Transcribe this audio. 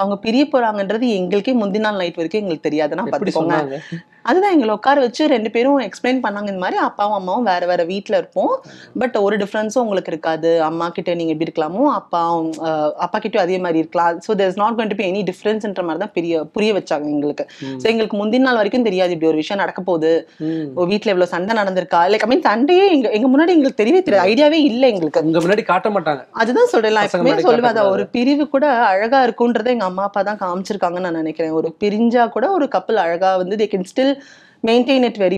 அவங்க பிரிய போறாங்கன்றது எங்களுக்கே முந்தினால் நைட் வரைக்கும் எங்களுக்கு தெரியாதுன்னா பார்த்துக்கோங்க அதுதான் எங்களை உட்கார வச்சு ரெண்டு பேரும் எக்ஸ்பிளைன் பண்ணாங்க இந்த மாதிரி அப்பாவும் அம்மாவும் வேற வேற வீட்டில் இருப்போம் பட் ஒரு டிஃப்ரென்ஸும் உங்களுக்கு இருக்காது அம்மா கிட்ட நீங்க எப்படி இருக்கலாமோ அப்பா அப்பா கிட்டயும் அதே மாதிரி இருக்கலாம் so there is not going to be any டிஃப்ரென்ஸ்ன்ற மாதிரி தான் பெரிய புரிய வச்சாங்க எங்களுக்கு ஸோ எங்களுக்கு முந்தின நாள் வரைக்கும் தெரியாது இப்படி ஒரு விஷயம் நடக்க போகுது வீட்டில் இவ்வளோ சண்டை நடந்திருக்கா லைக் ஐ மீன் சண்டையே எங்க எங்க முன்னாடி எங்களுக்கு தெரியவே தெரியாது ஐடியாவே இல்லை எங்களுக்கு முன்னாடி காட்ட மாட்டாங்க அதுதான் சொல்றேன் எப்பவுமே ஒரு பிரிவு கூட அழகா இருக்கும்ன்றத எங்க ஒன்று அம்மா அப்பா தான் காமிச்சிருக்காங்கன்னு நான் நினைக்கிறேன் ஒரு பிரிஞ்சா கூட ஒரு கப்பல் அழகாக வந்து they can still maintain it very